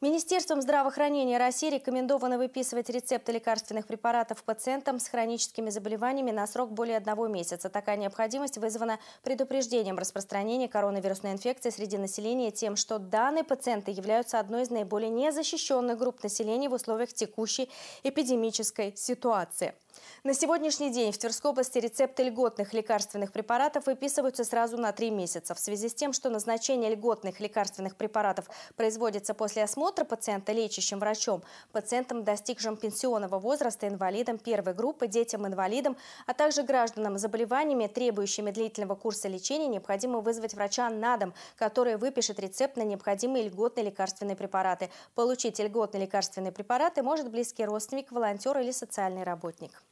Министерством здравоохранения России рекомендовано выписывать рецепты лекарственных препаратов пациентам с хроническими заболеваниями на срок более одного месяца. Такая необходимость вызвана предупреждением распространения коронавирусной инфекции среди населения тем, что данные пациенты являются одной из наиболее незащищенных групп населения в условиях текущей эпидемической ситуации. На сегодняшний день в Тверской области рецепты льготных лекарственных препаратов выписываются сразу на три месяца. В связи с тем, что назначение льготных лекарственных препаратов производится после осмотра, осмотра пациента лечащим врачом, пациентам, достигшим пенсионного возраста, инвалидам первой группы, детям-инвалидам, а также гражданам с заболеваниями, требующими длительного курса лечения, необходимо вызвать врача на дом, который выпишет рецепт на необходимые льготные лекарственные препараты. Получить льготные лекарственные препараты может близкий родственник, волонтер или социальный работник.